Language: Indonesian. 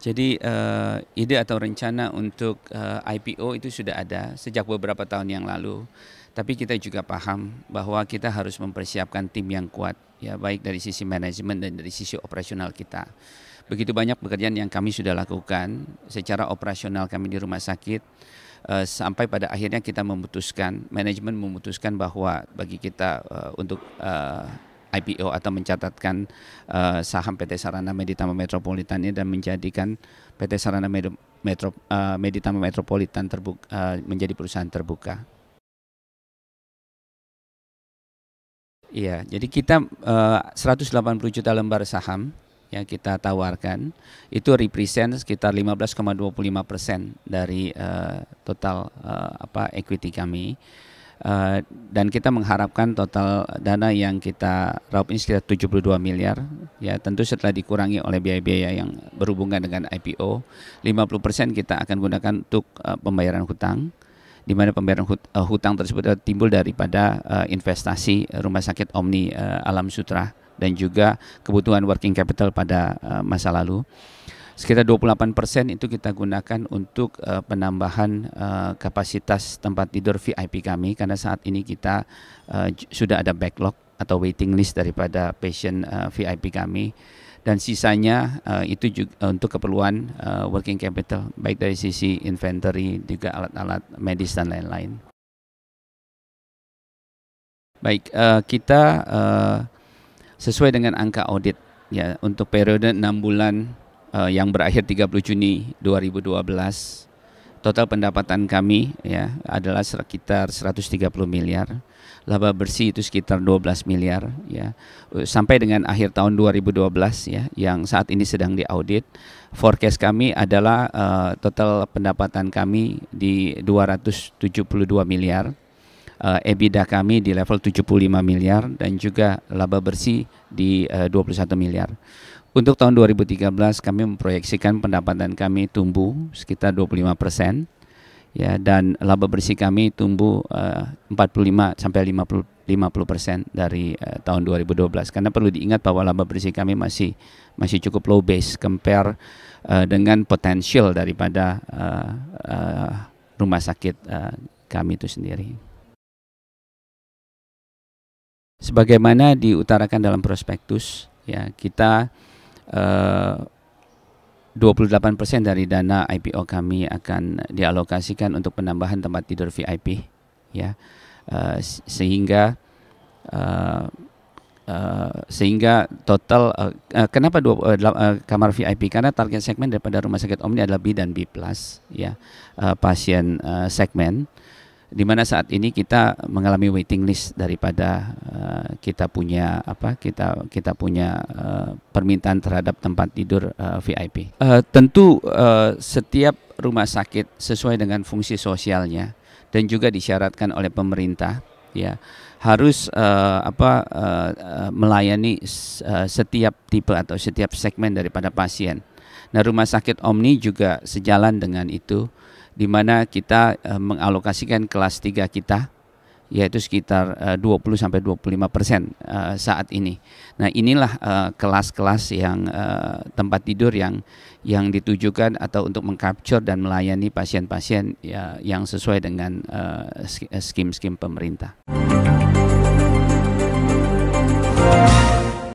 Jadi uh, ide atau rencana untuk uh, eh, IPO itu sudah ada sejak beberapa tahun yang lalu. Tapi kita juga paham bahwa kita harus mempersiapkan tim yang kuat ya baik dari sisi manajemen dan dari sisi operasional kita. Begitu banyak pekerjaan yang kami sudah lakukan secara operasional kami di rumah sakit uh, sampai pada akhirnya kita memutuskan manajemen memutuskan bahwa bagi kita uh, untuk uh, IPO atau mencatatkan uh, saham PT Sarana Meditama Metropolitan ini dan menjadikan PT Sarana Med Metro, uh, Meditama Metropolitan terbuka, uh, eh, menjadi perusahaan terbuka. Iya, jadi kita uh, 180 juta lembar saham yang kita tawarkan itu represent sekitar 15,25 persen dari uh, total uh, apa equity kami. Eh, dan kita mengharapkan total dana yang kita raup ini sekitar 72 miliar ya tentu setelah dikurangi oleh biaya-biaya yang berhubungan dengan IPO 50% kita akan gunakan untuk uh, pembayaran hutang di mana pembayaran hut, uh, hutang tersebut timbul daripada uh, investasi rumah sakit Omni uh, Alam Sutra dan juga kebutuhan working capital pada uh, masa lalu sekitar 28 persen itu kita gunakan untuk uh, penambahan uh, kapasitas tempat tidur VIP kami karena saat ini kita uh, sudah ada backlog atau waiting list daripada pasien uh, VIP kami dan sisanya uh, itu juga untuk keperluan uh, working capital baik dari sisi inventory juga alat-alat medis dan lain-lain. Baik, uh, kita uh, sesuai dengan angka audit ya untuk periode 6 bulan uh, yang berakhir 30 Juni 2012 total pendapatan kami ya adalah sekitar 130 miliar. Laba bersih itu sekitar 12 miliar ya. Eh, sampai dengan akhir tahun 2012 ya yang saat ini sedang diaudit, forecast kami adalah uh, total pendapatan kami di 272 miliar. Uh, EBITDA kami di level 75 miliar dan juga laba bersih di uh, 21 miliar. Untuk tahun 2013 kami memproyeksikan pendapatan kami tumbuh sekitar 25 persen ya dan laba bersih kami tumbuh eh, uh, 45 sampai 50 50 persen dari uh, tahun 2012 karena perlu diingat bahwa laba bersih kami masih masih cukup low base compare uh, dengan potensial daripada uh, uh, rumah sakit uh, kami itu sendiri. Sebagaimana diutarakan dalam prospektus ya kita 28% dari dana IPO kami akan dialokasikan untuk penambahan tempat tidur VIP ya uh, sehingga uh, uh, sehingga total uh, kenapa dua, uh, uh, kamar VIP karena target segmen daripada rumah sakit Omni adalah B dan B plus ya uh, pasien uh, segmen di mana saat ini kita mengalami waiting list daripada uh, kita punya apa kita kita punya uh, permintaan terhadap tempat tidur uh, eh, VIP. Uh, tentu uh, setiap rumah sakit sesuai dengan fungsi sosialnya dan juga disyaratkan oleh pemerintah ya harus uh, apa uh, melayani setiap tipe atau setiap segmen daripada pasien. Nah, rumah sakit Omni juga sejalan dengan itu di mana kita uh, mengalokasikan kelas 3 kita yaitu sekitar eh, uh, 20 sampai 25 persen uh, saat ini. Nah inilah kelas-kelas uh, yang uh, tempat tidur yang yang ditujukan atau untuk mengcapture dan melayani pasien-pasien ya, yang sesuai dengan uh, skim-skim pemerintah.